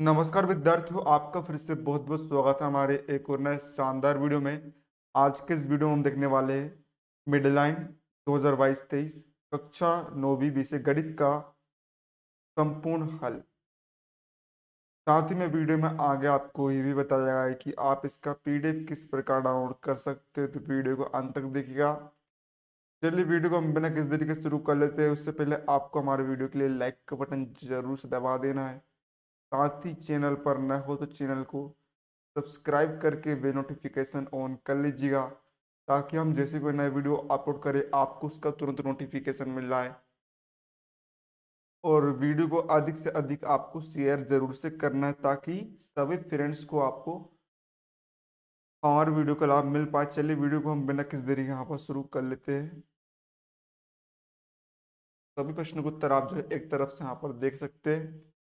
नमस्कार विद्यार्थियों आपका फिर से बहुत बहुत स्वागत है हमारे एक और नए शानदार वीडियो में आज के इस वीडियो में हम देखने वाले हैं मिड लाइन दो हज़ार बाईस तेईस कक्षा नौवीं बी से गणित का संपूर्ण हल साथ ही में वीडियो में आगे आपको ये भी बताया जाएगा कि आप इसका पीडीएफ किस प्रकार डाउनलोड कर सकते हो तो वीडियो को अंत तक देखिएगा चलिए वीडियो को हम बिना किस तरीके शुरू कर लेते हैं उससे पहले आपको हमारे वीडियो के लिए लाइक का बटन जरूर से दबा देना है साथ ही चैनल पर न हो तो चैनल को सब्सक्राइब करके वे नोटिफिकेशन ऑन कर लीजिएगा ताकि हम जैसे कोई नया वीडियो अपलोड करें आपको उसका तुरंत नोटिफिकेशन मिल जाए और वीडियो को अधिक से अधिक आपको शेयर ज़रूर से करना है ताकि सभी फ्रेंड्स को आपको हमारे वीडियो का लाभ मिल पाए चलिए वीडियो को हम बिना किस देरी यहाँ पर शुरू कर लेते हैं सभी प्रश्नों का उत्तर आप जो है एक तरफ से यहाँ पर देख सकते हैं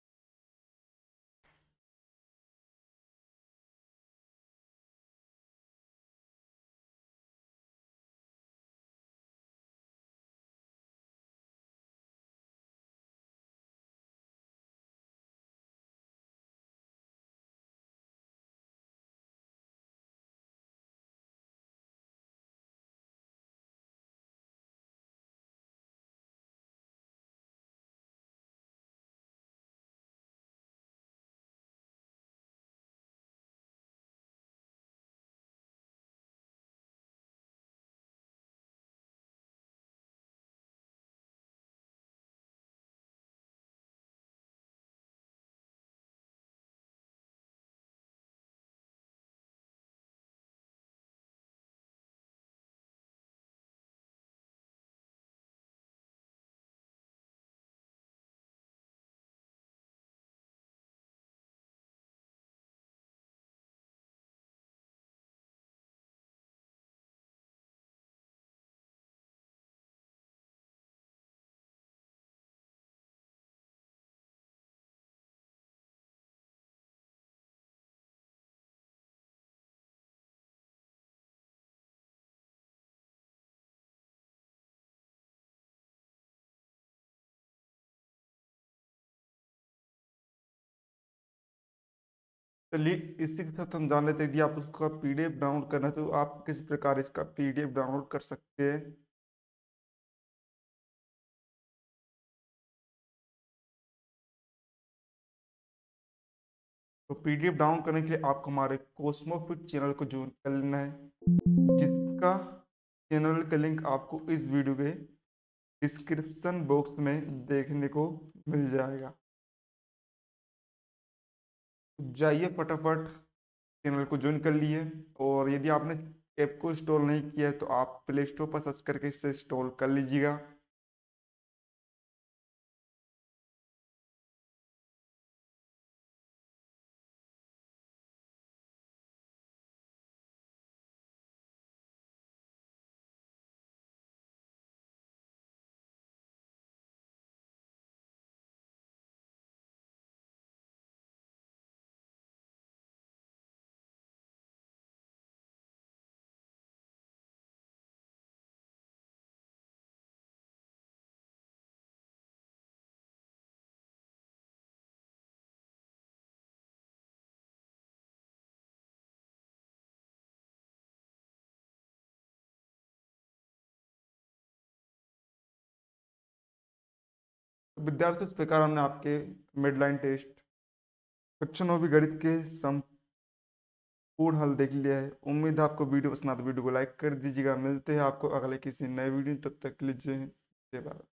चलिए इसी के साथ हम जान लेते हैं यदि आप उसका पीडीएफ डाउनलोड करना है तो आप किस प्रकार इसका पीडीएफ डाउनलोड कर सकते हैं तो पीडीएफ डाउनलोड करने के लिए आपको हमारे कोस्मोफिट चैनल को ज्वाइन कर लेना है जिसका चैनल का लिंक आपको इस वीडियो के डिस्क्रिप्शन बॉक्स में देखने को मिल जाएगा जाइए फटाफट चैनल को ज्वाइन कर लिए और यदि आपने ऐप को इंस्टॉल नहीं किया है तो आप प्ले स्टोर पर सर्च करके इसे इंस्टॉल कर लीजिएगा विद्यार्थियों इस प्रकार हमने आपके मिडलाइन टेस्ट क्वेश्चनों भी गणित के संपूर्ण हल देख लिया है उम्मीद है आपको वीडियो पसंद आता तो वीडियो को लाइक कर दीजिएगा मिलते हैं आपको अगले किसी नए वीडियो तब तक लीजिए जय भारत